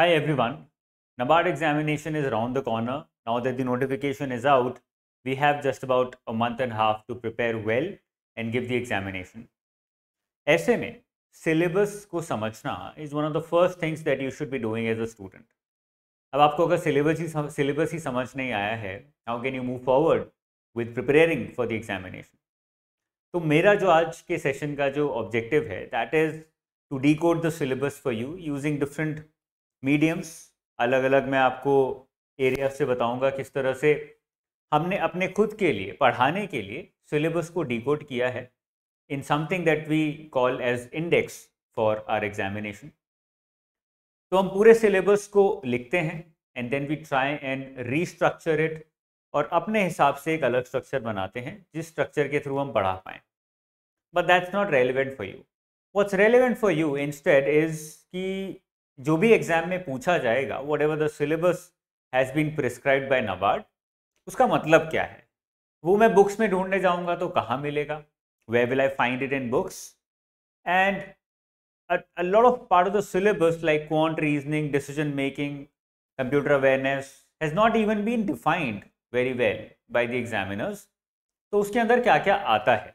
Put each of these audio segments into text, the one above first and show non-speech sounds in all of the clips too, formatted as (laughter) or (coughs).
Hi everyone. NABARD examination is around the corner. Now that the notification is out, we have just about a month and a half to prepare well and give the examination. ऐसे में syllabus को समझना is one of the first things that you should be doing as a student अब आपको अगर syllabus ही syllabus ही समझ नहीं आया है how can you move forward with preparing for the examination तो मेरा जो आज के सेशन का जो ऑब्जेक्टिव है that is to decode the syllabus for you using different mediums अलग अलग मैं आपको एरिया से बताऊंगा किस तरह से हमने अपने खुद के लिए पढ़ाने के लिए सिलेबस को डिकोड किया है in something that we call as index for our examination तो हम पूरे सिलेबस को लिखते हैं and then we try and restructure it और अपने हिसाब से एक अलग स्ट्रक्चर बनाते हैं जिस स्ट्रक्चर के थ्रू हम पढ़ा पाएँ but that's not relevant for you what's relevant for you instead is कि जो भी एग्जाम में पूछा जाएगा whatever the syllabus has been prescribe by NABARD उसका मतलब क्या है वो मैं बुक्स में ढूंढने जाऊंगा तो कहाँ मिलेगा where will I find it in books and lot of part of the syllabus like quant reasoning decision making computer awareness has not even been defined very well by the examiners तो उसके अंदर क्या क्या आता है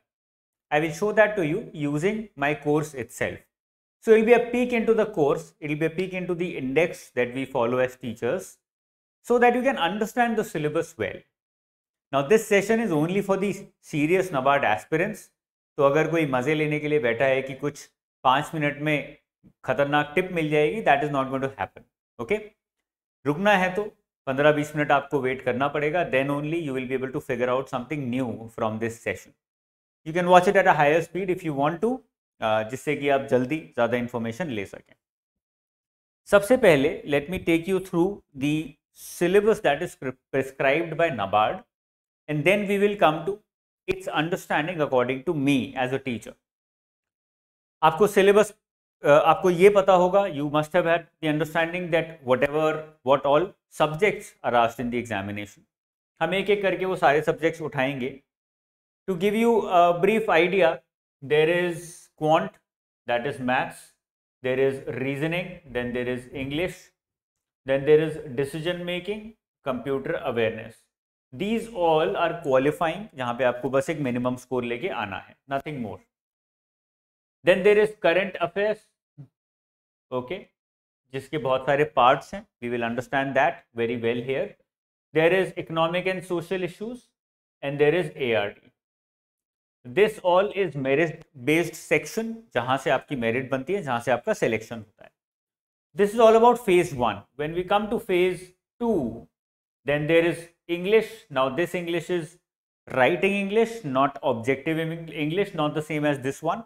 I will show that to you using my course itself So it will be a peek into the course, it will be a peek into the index that we follow as teachers so that you can understand the syllabus well. Now this session is only for the serious NABARD aspirants. तो अगर कोई मज़े लेने के लिए बैठा है कि कुछ पाँच मिनट में खतरनाक टिप मिल जाएगी that is not going to happen okay रुकना है तो पंद्रह बीस मिनट आपको वेट करना पड़ेगा then only you will be able to figure out something new from this session you can watch it at a higher speed if you want to जिससे कि आप जल्दी ज़्यादा इन्फॉर्मेशन ले सकें सबसे पहले let me take you through the syllabus that is prescribed by NABARD and then we will come to its understanding according to me as a teacher आपको सिलेबस आपको ये पता होगा you must have had the understanding that whatever what all subjects are asked in the examination हम एक एक करके वो सारे सब्जेक्ट्स उठाएंगे to give you brief idea there is quant, that is maths. There is reasoning, then there is English, then there is decision making, computer awareness. These all are qualifying, जहाँ pe aapko bas ek minimum score leke aana hai nothing more. Then there is current affairs, okay, जिसके बहुत सारे parts हैं, we will understand that very well here there is economic and social and and there is A R ARD. This all is merit based section जहां से आपकी merit बनती है जहां से आपका सिलेक्शन होता है this is all about phase one when we come to phase two then there is English now this English is writing English not objective English not the same as this one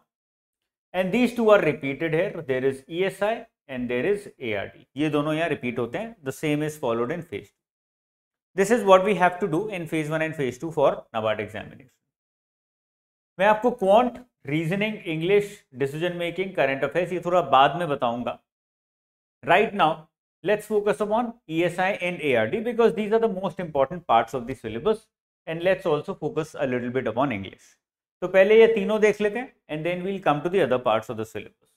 and these two are repeated here there is E S I and there is A R D ये दोनों यहाँ repeat होते हैं the same is followed in phase two this is what we have to do in phase one and phase two for NABARD examination मैं आपको quant reasoning English decision making current affairs ये थोड़ा बाद में बताऊंगा right right now let's focus upon esi and ard because these are the most important parts of the syllabus and let's also focus a little bit upon English तो पहले ये तीनों देख लेते हैं and then we'll come to the other part of the syllabus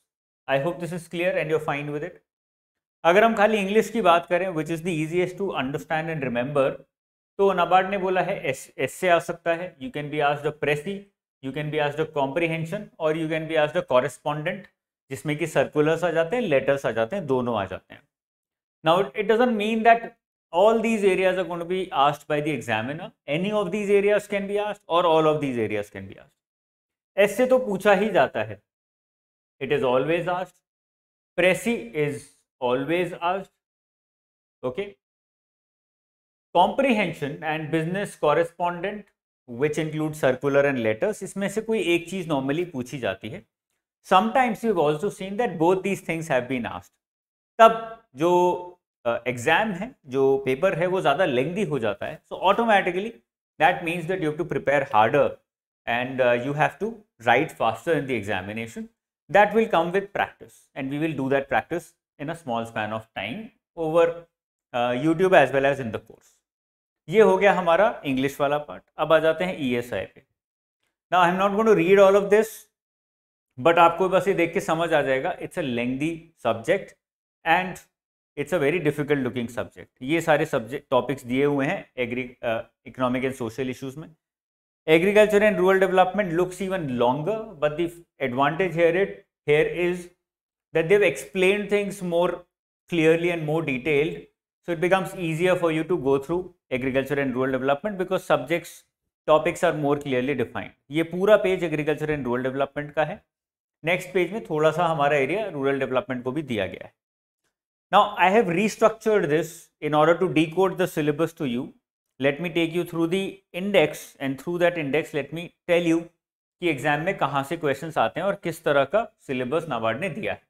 I hope this is clear and you're fine with it अगर हम खाली इंग्लिश की बात करें which is the easiest to understand and remember तो नबार्ड ने बोला है एस एस से आ सकता है you can be as the precis you can be as the comprehension और you can be as the correspondent जिसमें कि सर्कुलर्स आ जाते हैं लेटर्स आ जाते हैं दोनों आ जाते हैं now it doesn't mean that all these areas be asked by the examiner any of these areas can be asked or all of these areas can be asked ऐसे तो पूछा ही जाता है it is always asked precis is always asked okay comprehension and business correspondent which include circular and letters इसमें से कोई एक चीज नॉर्मली पूछी जाती है sometimes you also seen that both these things have been asked तब जो एग्जाम uh, है जो पेपर है वो ज़्यादा लेंदी हो जाता है so automatically that means that you have to prepare harder and you have to write faster in the examination that will come with practice and we will do that practice in a small span of time over YouTube as well as in the course ये हो गया हमारा English वाला part अब आ जाते हैं ई S I पे ना I am not going to read all of this but आपको बस ये देख के समझ आ जाएगा it's a lengthy subject and it's a very difficult looking subject ये सारे सब्जेक्ट टॉपिक्स दिए हुए हैं agri economic and social issues में agriculture and rural development looks even longer but the advantage here it here is that they explain things more clearly and more detailed So it becomes easier for you to go through agriculture and rural development because subjects topics are more clearly defined ये पूरा page agriculture and rural development का है next page में थोड़ा सा हमारा area rural development को भी दिया गया है now I have restructured this in order to decode the syllabus to you let me take you through the index and through that index let me tell you कि exam में कहाँ से questions आते हैं और किस तरह का सिलेबस नाबार्ड ने दिया है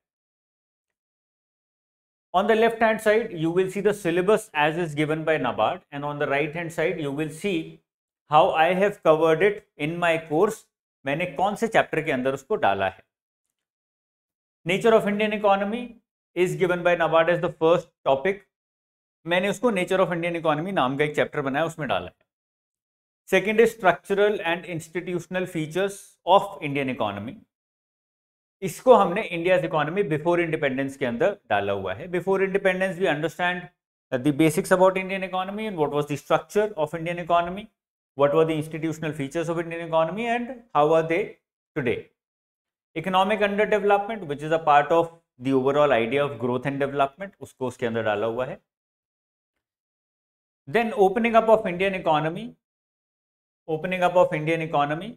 On the left hand side, you will see the syllabus as is given by NABARD and on the right hand side, you will see how I have covered it in my course. मैंने कौन से chapter के अंदर उसको डाला है nature of Indian economy is given by NABARD as the first topic मैंने उसको नेचर ऑफ इंडियन इकोनॉमी नाम का एक चैप्टर बनाया उसमें डाला है second is structural and institutional features of Indian economy इसको हमने इंडियाज इकोनॉमी बिफोर इंडिपेंडेंस के अंदर डाला हुआ है before independence we understand the basics about Indian economy and what was the structure of Indian economy what were the institutional features of Indian economy and how are they today economic under development which is a part of the overall idea of growth and development उसको उसके अंदर डाला हुआ है then opening up of Indian economy opening up of Indian economy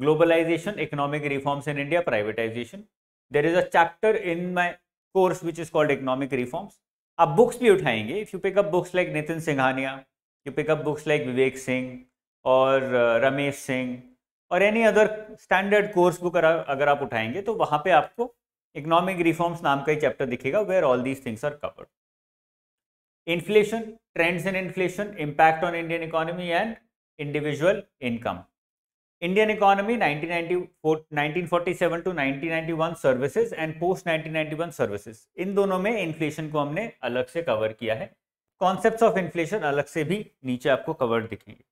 globalization economic reforms in india privatization there is a chapter in my course which is called economic reforms आप books भी उठाएंगे if you pick up books like Nitin Singhania you pick up books like Vivek Singh और रमेश सिंह और any other standard course book अगर आप उठाएंगे तो वहाँ पे आपको इकोनॉमिक रिफॉर्म्स नाम का ही चैप्टर दिखेगा where all these things are covered inflation trends in inflation impact on indian economy and individual income Indian economy 1947 to 1991 services and post 1991 services इन दोनों में इन्फ्लेशन को हमने अलग से कवर किया है कॉन्सेप्ट ऑफ इन्फ्लेशन अलग से भी नीचे आपको कवर दिखेंगे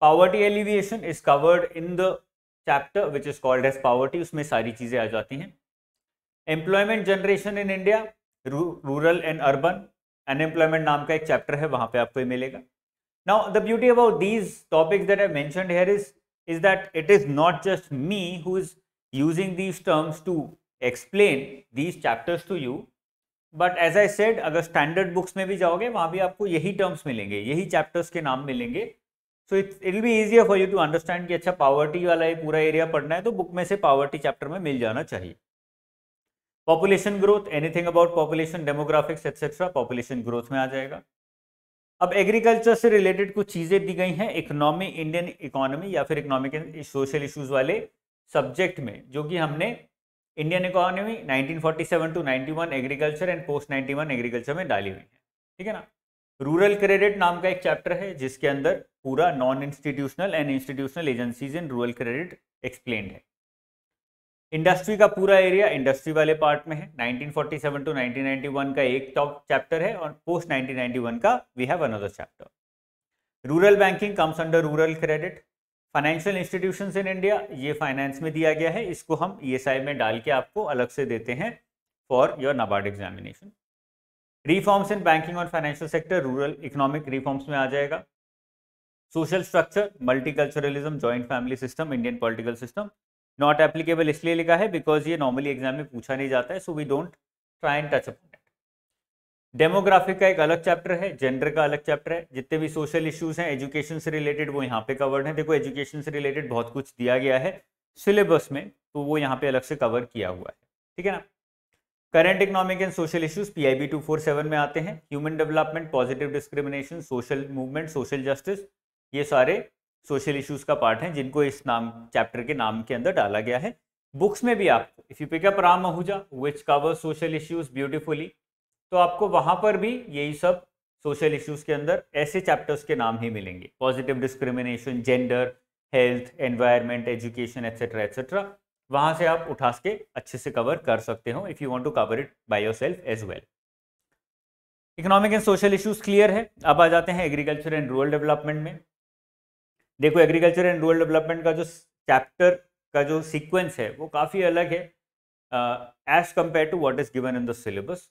poverty alleviation is covered in the chapter which is called as poverty उसमें सारी चीज़ें आ जाती हैं employment generation in India rural and urban unemployment नाम का एक चैप्टर है वहाँ पे आपको ये मिलेगा Now, the beauty about these topics that I mentioned here is, is that it is not just me who is using these terms to explain these chapters to you. But as I said, agar standard books mein bhi jaoge wahan bhi aapko yahi terms milenge yahi chapters के नाम मिलेंगे so it will be easier for you to understand ki acha poverty wala ye pura area padhna hai to book mein se poverty chapter mein mil jana chahiye population growth anything about population demographics etc population growth mein aa jayega अब agriculture से related कुछ चीज़ें दी गई हैं economy Indian economy या फिर economic and social issues वाले subject में जो कि हमने Indian economy 1947 to 91 agriculture and post 91 agriculture में डाली हुई है ठीक है ना रूरल क्रेडिट नाम का एक चैप्टर है जिसके अंदर पूरा non institutional and institutional agencies in rural credit explain है इंडस्ट्री का पूरा एरिया इंडस्ट्री वाले पार्ट में है 1947 टू 1991 का एक टॉप चैप्टर है और पोस्ट 1991 का we have another chapter rural banking comes under rural credit financial institution in India ये फाइनेंस में दिया गया है इसको हम ई e में डाल के आपको अलग से देते हैं for your NABARD examination reforms in banking और financial sector rural economic reforms में आ जाएगा social structure multiculturalism joint family system Indian political system not applicable इसलिए लिखा है बिकॉज ये नॉर्मली एग्जाम में पूछा नहीं जाता है so we don't try and touch upon it demographic का एक अलग चैप्टर है जेंडर का अलग चैप्टर है जितने भी सोशल इश्यूज हैं एजुकेशन से रिलेटेड वो यहाँ पे कवर्ड है देखो एजुकेशन से रिलेटेड बहुत कुछ दिया गया है सिलेबस में तो वो यहाँ पे अलग से कवर किया हुआ है ठीक है ना current economic and social issues P I B two four seven में आते हैं human development positive discrimination social movement social justice ये सारे सोशल इश्यूज का पार्ट है जिनको इस नाम चैप्टर के नाम के अंदर डाला गया है बुक्स में भी आप if you pick up Ram Ahuja which cover social issues beautifully तो आपको वहां पर भी यही सब सोशल इश्यूज के अंदर ऐसे चैप्टर्स के नाम ही मिलेंगे positive discrimination gender health environment education etcetera etcetera वहां से आप उठा के अच्छे से कवर कर सकते हो if you want to cover it by yourself as well economic and social issues clear है अब आ जाते हैं एग्रीकल्चर एंड रूरल डेवलपमेंट में देखो एग्रीकल्चर एंड रूरल डेवलपमेंट का जो चैप्टर का जो सीक्वेंस है वो काफ़ी अलग है as compare to what is given in the syllabus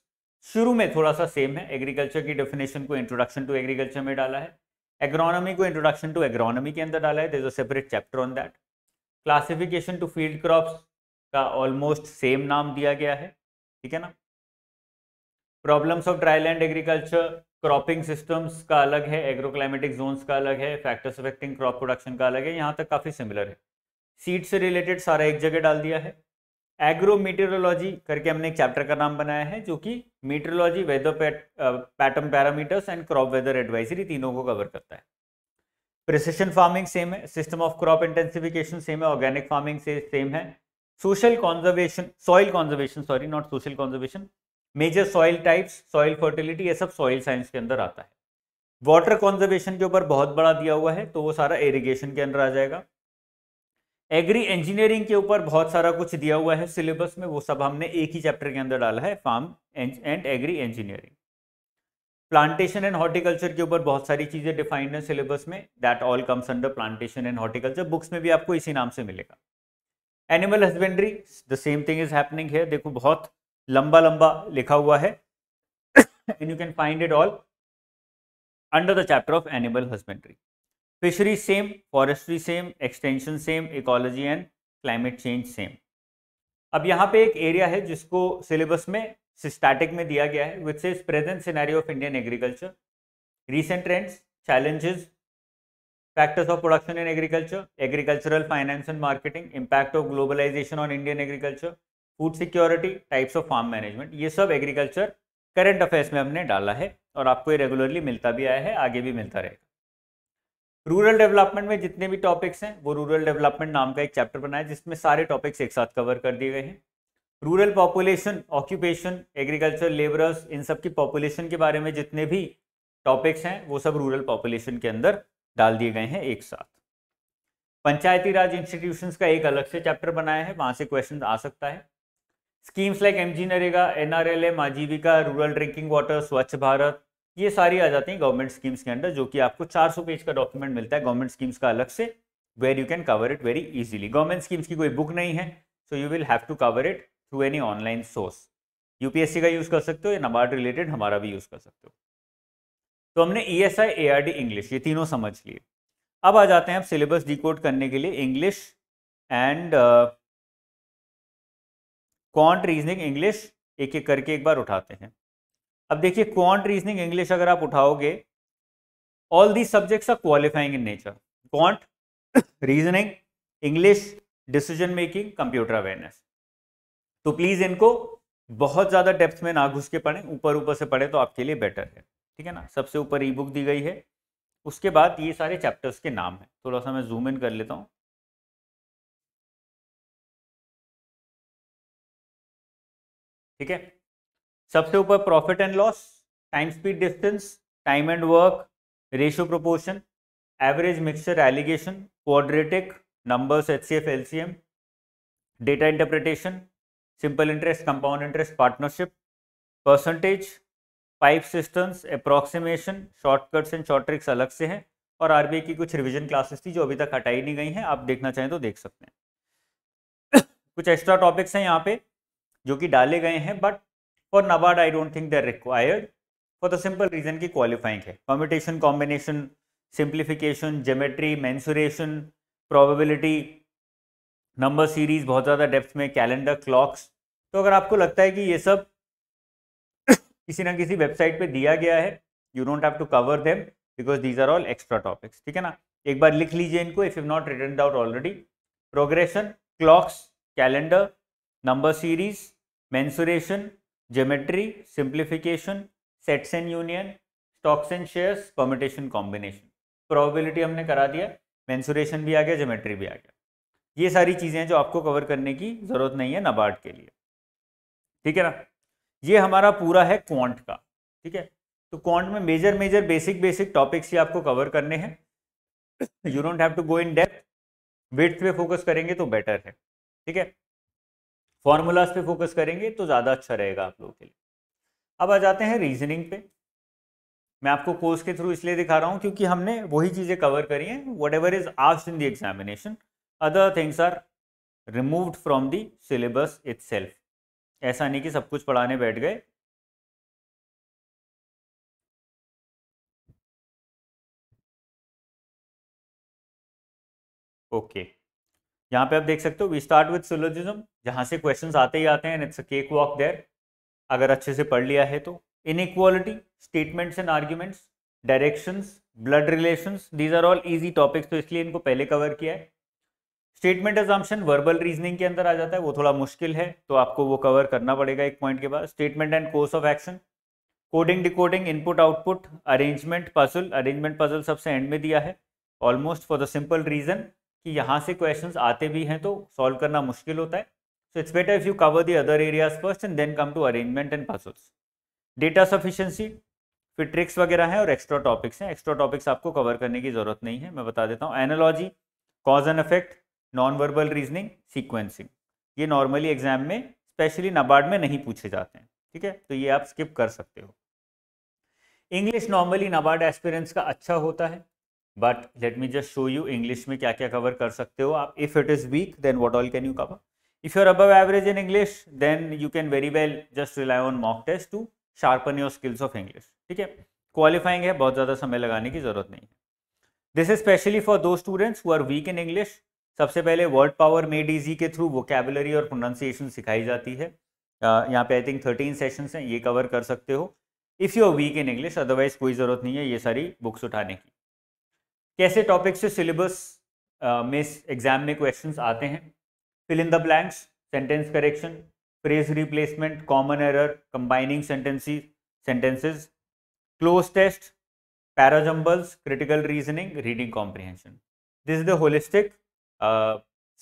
शुरू में थोड़ा सा सेम है एग्रीकल्चर की डेफिनेशन को इंट्रोडक्शन टू एग्रीकल्चर में डाला है एग्रोनॉमी को इंट्रोडक्शन टू एग्रोनॉमी के अंदर डाला है there is a separate chapter on that classification to field crops का ऑलमोस्ट सेम नाम दिया गया है ठीक है ना problems of dry land agriculture cropping systems का अलग है एग्रोक्लाइमेटिक जोन्स का अलग है फैक्टर्स अफेक्टिंग क्रॉप प्रोडक्शन का अलग है यहाँ तक काफ़ी सिमिलर है सीड से रिलेटेड सारा एक जगह डाल दिया है एग्रो मीटरोलॉजी करके हमने एक चैप्टर का नाम बनाया है जो कि meteorology weather pattern parameters and crop weather advisory तीनों को कवर करता है प्रिसिशन फार्मिंग सेम है system of crop intensification same है ऑर्गेनिक फार्मिंग से सेम है social conservation soil conservation sorry not social conservation major soil types soil fertility ये सब सॉइल साइंस के अंदर आता है वाटर कॉन्जर्वेशन के ऊपर बहुत बड़ा दिया हुआ है तो वो सारा इरिगेशन के अंदर आ जाएगा एग्री इंजीनियरिंग के ऊपर बहुत सारा कुछ दिया हुआ है सिलेबस में वो सब हमने एक ही चैप्टर के अंदर डाला है farm and agri engineering plantation and horticulture के ऊपर बहुत सारी चीज़ें डिफाइंड है सिलेबस में that all comes under plantation and horticulture books में भी आपको इसी नाम से मिलेगा animal husbandry the same thing is happening है देखो बहुत लंबा लंबा लिखा हुआ है and you can find it all under the chapter of animal husbandry fishery same forestry same extension same ecology and climate change same अब यहाँ पे एक एरिया है जिसको सिलेबस में सिस्टैटिक में दिया गया है which is present scenario of Indian agriculture recent trends challenges factors of production in agriculture agricultural finance and marketing impact of globalization on Indian agriculture food security types of farm management ये सब agriculture current affairs में हमने डाला है और आपको ये regularly मिलता भी आया है आगे भी मिलता रहेगा रूरल डेवलपमेंट में जितने भी टॉपिक्स हैं वो रूरल डेवलपमेंट नाम का एक चैप्टर बनाया जिसमें सारे टॉपिक्स एक साथ कवर कर दिए गए हैं rural population occupation agriculture labourers इन सब की पॉपुलेशन के बारे में जितने भी टॉपिक्स हैं वो सब रूरल पॉपुलेशन के अंदर डाल दिए गए हैं एक साथ पंचायती राज इंस्टीट्यूशंस का एक अलग से चैप्टर बनाया है वहाँ से क्वेश्चन आ सकता है schemes like M G NREGA N R L M Aajeevika rural drinking water Swachh Bharat ये सारी आ जाती हैं गवर्नमेंट स्कीम्स के अंदर जो कि आपको 400 पेज का डॉक्यूमेंट मिलता है गवर्नमेंट स्कीम्स का अलग से where you can cover it very easily government schemes की कोई बुक नहीं है so you will have to cover it through any online source UPSC का यूज़ कर सकते हो या नबार्ड रिलेटेड हमारा भी यूज़ कर सकते हो तो हमने E S I A R D English ये तीनों समझ लिए अब आ जाते हैं आप सिलेबस कोड करने के लिए English and uh, quant reasoning English एक एक करके एक बार उठाते हैं अब देखिए क्वांट रीजनिंग इंग्लिश अगर आप उठाओगे all the subjects are qualifying in nature quant reasoning English decision making computer awareness तो प्लीज़ इनको बहुत ज़्यादा डेप्थ में ना घुस के पढ़ें ऊपर ऊपर से पढ़ें तो आपके लिए बेटर है ठीक है ना सबसे ऊपर ई बुक दी गई है उसके बाद ये सारे चैप्टर्स के नाम हैं थोड़ा सा मैं जूम इन कर लेता हूँ ठीक है सबसे ऊपर profit and loss time speed distance time and work ratio proportion average mixture alligation quadratic numbers H C F L C M data interpretation simple interest compound interest partnership percentage pipe systems approximation shortcuts and short tricks अलग से हैं और RBI की कुछ revision classes थी जो अभी तक हटाई नहीं गई हैं आप देखना चाहें तो देख सकते हैं (coughs) कुछ एक्स्ट्रा टॉपिक्स हैं यहाँ पे जो कि डाले गए हैं but for NABARD I don't think there required for the simple reason की क्वालिफाइंग है combination combination simplification geometry mensuration probability number series बहुत ज़्यादा डेप्थ में कैलेंडर क्लॉक्स तो अगर आपको लगता है कि ये सब (coughs) किसी ना किसी वेबसाइट पे दिया गया है you don't have to cover them because these are all extra topics ठीक है ना एक बार लिख लीजिए इनको if you not written out already progression clocks calendar number series mensuration geometry simplification sets and union stocks and shares combination combination probability हमने करा दिया मैंसुरेशन भी आ गया जोमेट्री भी आ गया ये सारी चीज़ें हैं जो आपको कवर करने की ज़रूरत नहीं है नबार्ड के लिए ठीक है ना ये हमारा पूरा है क्वांट का ठीक है तो क्वांट में major major basic basic topics ही आपको कवर करने हैं you don't have to go in depth वेथ पे फोकस करेंगे तो बेटर है ठीक है फॉर्मूलाज पे फोकस करेंगे तो ज़्यादा अच्छा रहेगा आप लोगों के लिए अब आ जाते हैं रीजनिंग पे मैं आपको कोर्स के थ्रू इसलिए दिखा रहा हूँ क्योंकि हमने वही चीज़ें कवर करी हैं whatever is asked in the examination other things are removed from the syllabus it ऐसा नहीं कि सब कुछ पढ़ाने बैठ गए ओके okay. यहाँ पे आप देख सकते हो वी स्टार्ट विथ सोलोजिज्म जहाँ से क्वेश्चन आते ही आते हैं it's a cake walk there अगर अच्छे से पढ़ लिया है तो inequality statements and arguments directions blood relations these are all easy topics तो इसलिए इनको पहले कवर किया है स्टेटमेंट एजम्पन वर्बल रीजनिंग के अंदर आ जाता है वो थोड़ा मुश्किल है तो आपको वो कवर करना पड़ेगा एक पॉइंट के बाद statement and course of action coding decoding input output arrangement puzzle arrangement puzzle सबसे एंड में दिया है almost for the simple reason कि यहाँ से क्वेश्चन आते भी हैं तो सॉल्व करना मुश्किल होता है so it's better if you cover the other areas first and then come to arrangement and puzzles data sufficiency फिर ट्रिक्स वगैरह हैं और एक्स्ट्रा टॉपिक्स हैं एक्स्ट्रा टॉपिक्स आपको कवर करने की ज़रूरत नहीं है मैं बता देता हूँ analogy cause and effect non verbal reasoning sequencing ये नॉर्मली एग्जाम में स्पेशली नबार्ड में नहीं पूछे जाते हैं ठीक है तो ये आप स्किप कर सकते हो इंग्लिश नॉर्मली नबार्ड एक्सपीरियंस का अच्छा होता है but let me just show you English में क्या क्या कवर कर सकते हो आप if it is weak then what all can you cover if you are above average in English then you can very well just rely on mock test to sharpen your skills of English ठीक है qualifying है बहुत ज़्यादा समय लगाने की ज़रूरत नहीं है this is specially for those students who are weak in English सबसे पहले वर्ड पावर मेड इजी के थ्रू वोकेबलरी और प्रोनाउंसिएशन सिखाई जाती है यहाँ पे आई थिंक थर्टीन सेशन हैं ये कवर कर सकते हो if you are weak in English otherwise कोई ज़रूरत नहीं है ये सारी बुक्स उठाने की कैसे टॉपिक से सिलेबस में एग्जाम में क्वेश्चंस आते हैं fill in the blanks sentence correction phrase replacement common error combining sentence sentences cloze test parajumbles critical reasoning reading comprehension this is the holistic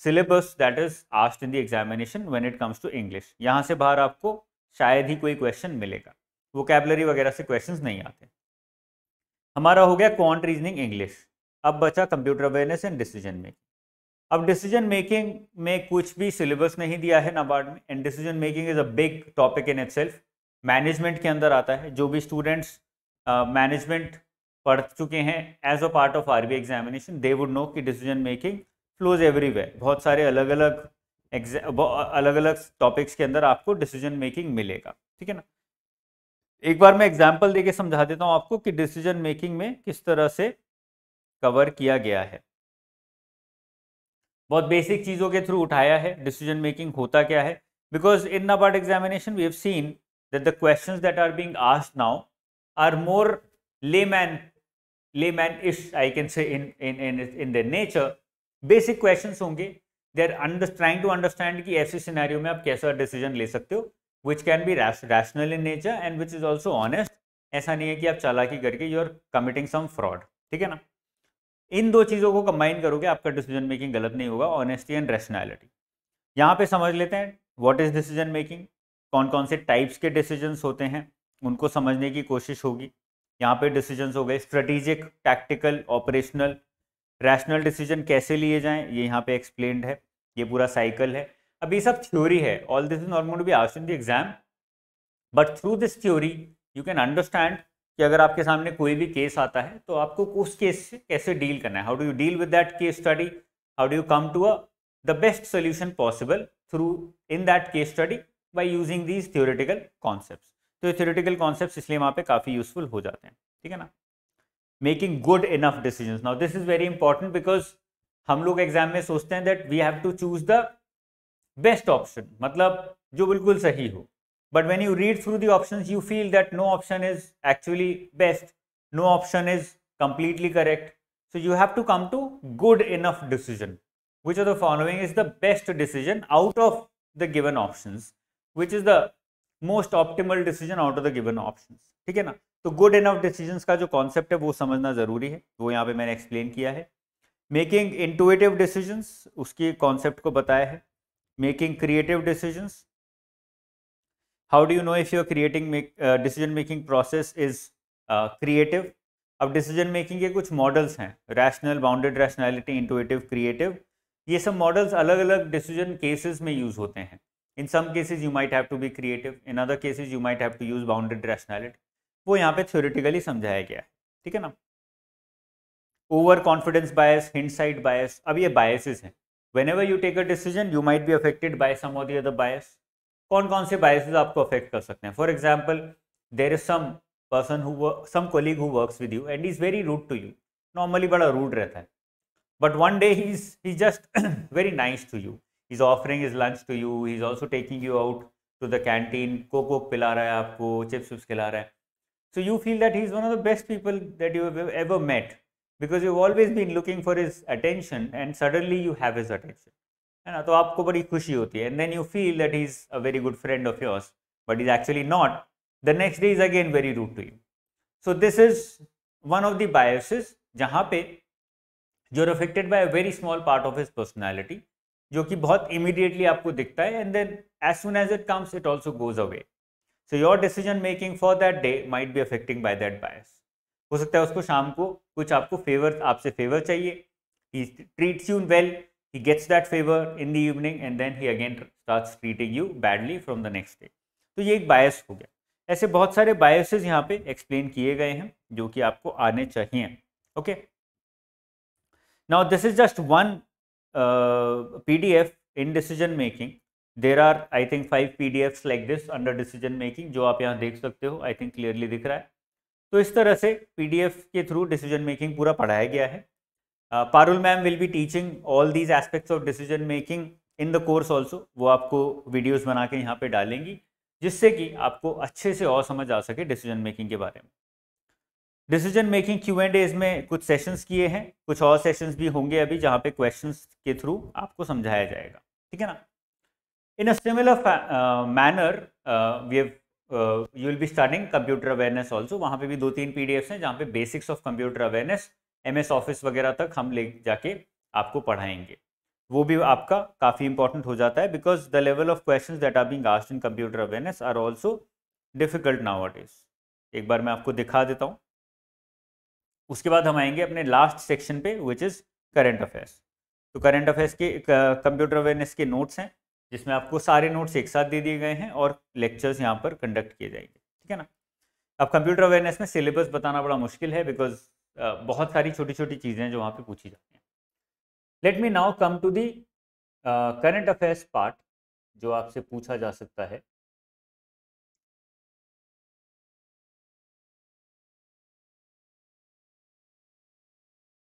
syllabus that is asked in the examination when it comes to English यहाँ से बाहर आपको शायद ही कोई question मिलेगा वो वगैरह से क्वेश्चंस नहीं आते हमारा हो गया क्वांट रीजनिंग इंग्लिश अब बचा computer awareness and decision making अब डिसीजन मेकिंग में कुछ भी सिलेबस नहीं दिया है नाबार्ड में and decision making is a big topic in it management के अंदर आता है जो भी स्टूडेंट्स मैनेजमेंट पढ़ चुके हैं as a part of our examination they would know कि डिसीजन मेकिंग फ्लोज एवरीवेयर बहुत सारे अलग अलग अलग अलग टॉपिक्स के अंदर आपको डिसीजन मेकिंग मिलेगा ठीक है ना एक बार मैं एग्जाम्पल देके समझा देता हूँ आपको कि डिसीजन मेकिंग में किस तरह से कवर किया गया है बहुत बेसिक चीजों के थ्रू उठाया है डिसीजन मेकिंग होता क्या है because in about examination we have seen that the questions that are being asked now are more layman layman if I can say in in in in the nature basic questions होंगे they are trying to understand कि ऐसे scenario में आप कैसा decision ले सकते हो which can be rational in nature and which is also honest ऐसा नहीं है कि आप चालाकी करके you are committing some fraud ठीक है ना इन दो चीज़ों को कंबाइन करोगे आपका डिसीजन मेकिंग गलत नहीं होगा ऑनेस्टी एंड रेशनैलिटी यहाँ पे समझ लेते हैं व्हाट इज़ डिसीजन मेकिंग कौन कौन से टाइप्स के डिसीजंस होते हैं उनको समझने की कोशिश होगी यहाँ पे डिसीजंस हो गए strategic tactical operational rational decision कैसे लिए जाएँ ये यहाँ पर एक्सप्लेन है ये पूरा साइकिल है अब ये सब थ्योरी है all this is not be asked in the exam but through this theory you can understand कि अगर आपके सामने कोई भी केस आता है तो आपको उस केस से कैसे डील करना है how do you deal with that case study how do you come to a the best solution possible through in that case study by using these theoretical concept तो ये थियोरिटिकल कॉन्सेप्ट इसलिए वहाँ पे काफ़ी useful हो जाते हैं ठीक है ना making good enough decision now this is very important because हम लोग एग्जाम में सोचते हैं that we have to choose the best option मतलब जो बिल्कुल सही हो But when you read through the options, you feel that no option is actually best, no option is completely correct. So you have to come to good enough decision. Which of the following is the best decision out of the given options? Which is the most optimal decision out of the given option ठीक है ना तो good end of decision का जो concept है वो समझना जरूरी है वो यहाँ पे मैंने एक्सप्लेन किया है मेकिंग इंटुएटिव डिसीजंस उसकी कॉन्सेप्ट को बताया है making creative decisions how do you know if your creating decision making process is creative अब डिसीजन मेकिंग के कुछ मॉडल्स हैं rational bounded rationality intuitive creative ये सब मॉडल्स अलग अलग डिसीजन केसेज में यूज होते हैं in some cases you might have to be creative in other cases you might have to use bounded rationality वो यहाँ पे थ्योरिटिकली समझाया गया है ठीक है ना over confidence bias hindsight bias अब ये बायसेज हैं whenever you take a decision you might be affected by some bias कौन कौन से बायसेज आपको अफेक्ट कर सकते हैं for example there is some person who some colleague who works with you and is very rude to you normally बड़ा rude रहता है but one day he is he just very nice to you is offering is lunch to you he is also taking you out to the canteen coke वोक पिला रहा है आपको chips विप्स खिला रहा है so you feel that he is one of the best people that you ever met because you always been looking for is attention and suddenly you have is attention है ना तो आपको बड़ी खुशी होती है and then you feel that is a very good friend of yours but is actually not the next day is again very rude to you so this is one of the biases जहाँ पे जो affected by a very small part of his personality जो कि बहुत immediately आपको दिखता है and then as soon as it comes it also goes away so your decision making for that day might be affecting by that bias हो सकता है उसको शाम को कुछ आपको फेवर आपसे फेवर चाहिए he treats you well he gets that favor in the evening and then he again starts treating you badly from the next day तो ये एक बायस हो गया ऐसे बहुत सारे बायसेस यहाँ पे एक्सप्लेन किए गए हैं जो कि आपको आने चाहिए okay now this is just one PDF in decision making there are I think five PDFs like this under decision making जो आप यहाँ देख सकते हो आई थिंक क्लियरली दिख रहा है तो इस तरह से पीडीएफ के थ्रू डिसीजन मेकिंग पूरा पढ़ाया गया है Parul ma'am will be teaching all these aspects of decision making in the course also वो आपको वीडियोज़ बना के यहाँ पर डालेंगी जिससे कि आपको अच्छे से और समझ आ सके डिसीजन मेकिंग के बारे में decision making Q and A में कुछ सेशंस किए हैं कुछ और सेशंस भी होंगे अभी जहाँ पे क्वेश्चंस के थ्रू आपको समझाया जाएगा ठीक है ना in a similar manner we you will be starting computer awareness also वहाँ पे भी दो तीन पी हैं जहाँ पे basics of computer awareness M S office वगैरह तक हम ले जाके आपको पढ़ाएंगे वो भी आपका काफ़ी इंपॉर्टेंट हो जाता है because the level of question that are being asked in computer awareness are also difficult now एक बार मैं आपको दिखा देता हूँ उसके बाद हम आएंगे अपने लास्ट सेक्शन पे विच इज़ करेंट अफेयर्स तो करेंट अफेयर्स के कंप्यूटर अवेयरनेस के नोट्स हैं जिसमें आपको सारे नोट्स एक साथ दे दिए गए हैं और लेक्चर्स यहाँ पर कंडक्ट किए जाएंगे ठीक है ना अब कंप्यूटर अवेयरनेस में सिलेबस बताना बड़ा मुश्किल है बिकॉज बहुत सारी छोटी छोटी चीज़ें जो वहाँ पे पूछी जाती हैं let me now come to the current affairs part जो आपसे पूछा जा सकता है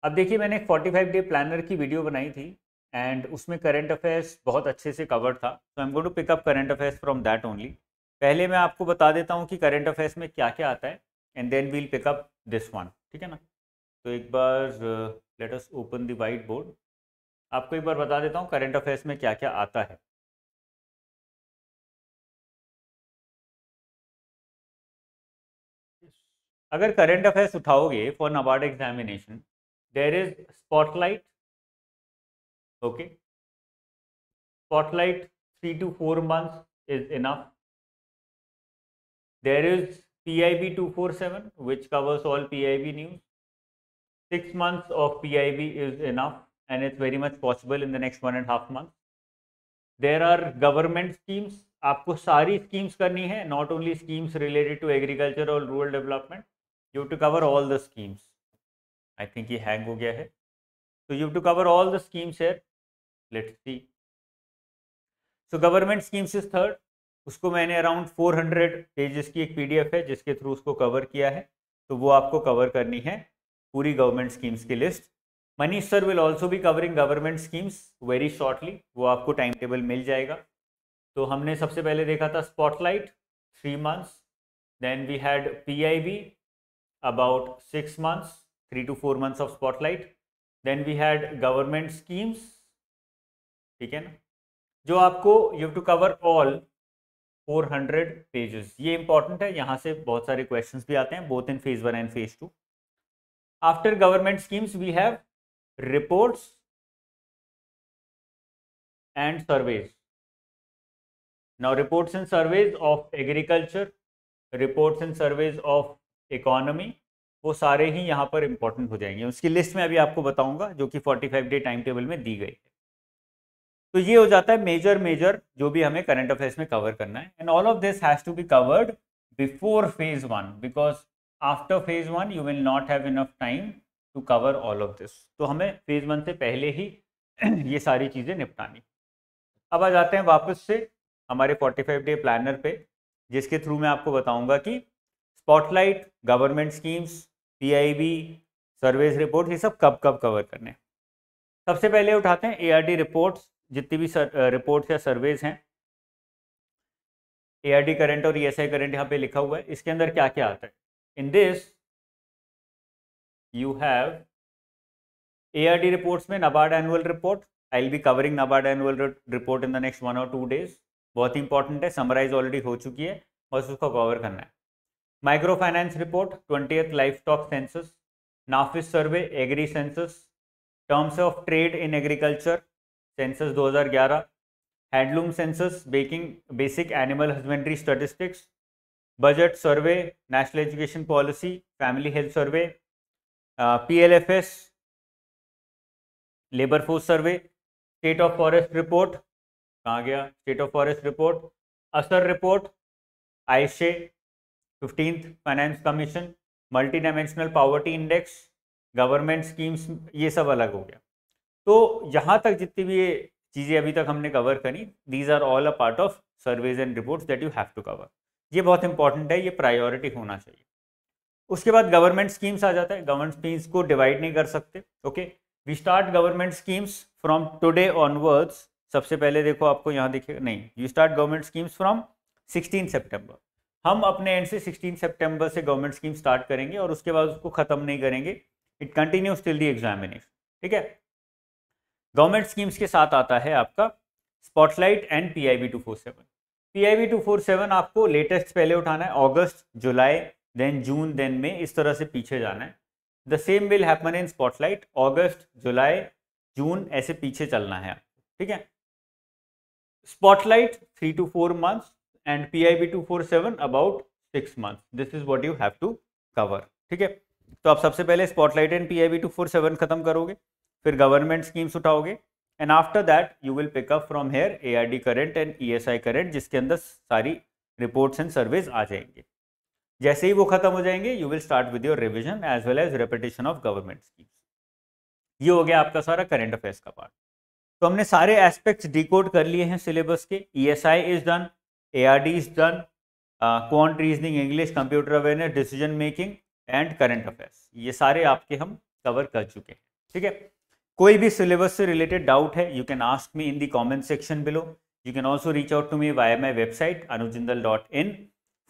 अब देखिए मैंने एक 45 डे प्लानर की वीडियो बनाई थी एंड उसमें करंट अफेयर्स बहुत अच्छे से कवर था so I am going to pick up current affairs from that only पहले मैं आपको बता देता हूँ कि करंट अफेयर्स में क्या क्या आता है and then we'll pick up this one ठीक है ना तो एक बार let us open the whiteboard आपको एक बार बता देता हूँ करंट अफेयर्स में क्या क्या आता है अगर करंट अफेयर्स उठाओगे for NABARD examination there is spotlight okay spotlight three to four month is is enough there P I B two four seven which covers all P I B news six months of PIB is enough, and it's very much possible in the next one and a half months. There are government schemes. आपको सारी schemes करनी है not only schemes related to agriculture और rural development you to cover all the schemes I think ये हैंग हो गया है तो you to cover all the schemes है let's see so government schemes is third उसको मैंने अराउंड 400 पेजेस की एक पीडीएफ है जिसके थ्रू उसको कवर किया है तो वो आपको कवर करनी है पूरी गवर्नमेंट स्कीम्स की list Manish sir will also भी covering government schemes very shortly वो आपको टाइम टेबल मिल जाएगा तो हमने सबसे पहले देखा था spotlight three months then we had PIB about six months three to four months of spotlight then we had government schemes ठीक है ना जो आपको you have to cover all 400 pages ये इंपॉर्टेंट है यहाँ से बहुत सारे क्वेश्चंस भी आते हैं both in phase one and phase two after government schemes we have reports and surveys now reports and surveys of agriculture reports and surveys of economy वो सारे ही यहाँ पर इंपॉर्टेंट हो जाएंगे उसकी लिस्ट में अभी आपको बताऊंगा जो कि 45 डे टाइम टेबल में दी गई है तो ये हो जाता है मेजर मेजर जो भी हमें करंट अफेयर्स में कवर करना है and all of this has to be covered before phase one because after phase one you will not have enough time to cover all of this तो हमें phase one से पहले ही (clears throat) ये सारी चीज़ें निपटानी अब आ जाते हैं वापस से हमारे 45 डे प्लानर पे जिसके थ्रू मैं आपको बताऊंगा कि spotlight government schemes PIB surveys report ये सब कब कब कवर करने सबसे पहले उठाते हैं एआरडी रिपोर्ट्स जितनी भी रिपोर्ट्स या सर्वेज हैं एआरडी करंट और ईएसआई e करंट यहाँ पे लिखा हुआ है इसके अंदर क्या क्या आता है this you have A R D report में NABARD annual report. I'll be covering NABARD annual report in the next one और टू डेज बहुत ही इंपॉर्टेंट है समराइज ऑलरेडी हो चुकी है बस उसको कवर करना है micro finance report twenty livestock census NAFIS survey agri census terms of trade in agriculture census दो हजार ग्यारह handloom census baking basic animal husbandry statistics budget survey national education policy family health survey PLFS labour force survey state of forest report कहाँ गया state of forest report ASER report AISHE fifteenth finance commission multi dimensional poverty index government schemes ये सब अलग हो गया तो यहाँ तक जितनी भी ये चीज़ें अभी तक हमने कवर करी these are all a part of surveys and reports that you have to cover ये बहुत इंपॉर्टेंट है ये प्रायोरिटी होना चाहिए उसके बाद गवर्नमेंट स्कीम्स आ जाता है गवर्नमेंट स्कीम्स को डिवाइड नहीं कर सकते okay we start government schemes from today onwards सबसे पहले देखो आपको यहाँ दिखेगा नहीं you start government schemes from sixteen September हम अपने एंड से सिक्सटीन सेप्टेम्बर से गवर्नमेंट स्कीम स्टार्ट करेंगे और उसके बाद उसको ख़त्म नहीं करेंगे it continues till the examination ठीक है गवर्नमेंट स्कीम्स के साथ आता है आपका spotlight and P I B two four seven P I we two four seven आपको लेटेस्ट पहले उठाना है अगस्त जुलाई देन जून देन में इस तरह से पीछे जाना है the same will happen in spotlight August July June ऐसे पीछे चलना है ठीक है spotlight three to four months and P I we two four seven about six months this is what you have to cover ठीक है तो आप सबसे पहले spotlight and P I we two four seven खत्म करोगे फिर गवर्नमेंट स्कीम्स उठाओगे and after that you will pick up from here A R D current and E S I current जिसके अंदर सारी रिपोर्ट्स एंड सर्विस आ जाएंगे जैसे ही वो खत्म हो जाएंगे you will start with your revision as well as repetition of government scheme ये हो गया आपका सारा करंट अफेयर्स का पार्ट तो हमने सारे एस्पेक्ट्स डिकोड कर लिए हैं सिलेबस के E S I is done A R D is done quant reasoning English computer awareness decision making and current affairs ये सारे आपके हम कवर कर चुके हैं ठीक है कोई भी सिलेबस से रिलेटेड डाउट है you can ask me in the comment section below you can also reach out to me via my website Anujjindal dot in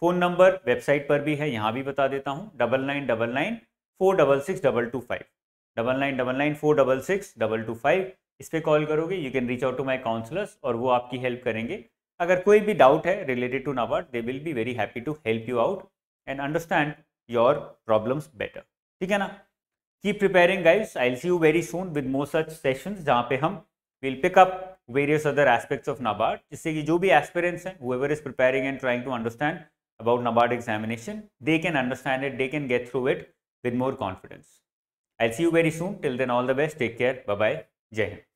phone number website पर भी है यहाँ भी बता देता हूँ double nine double nine four double six double two five double nine double nine four double six double two five इस पर कॉल करोगे you can reach out to my counsellors और वो आपकी हेल्प करेंगे अगर कोई भी डाउट है related to NABARD they will be very happy to help you out and understand your problems better ठीक है ना keep preparing guys i'll see you very soon with more such sessions jahan we'll pick up various other aspects of nabard jisse ki jo bhi aspirants hain whoever is preparing and trying to understand about nabard examination they can understand it they can get through it with more confidence i'll see you very soon till then all the best take care bye bye jai hind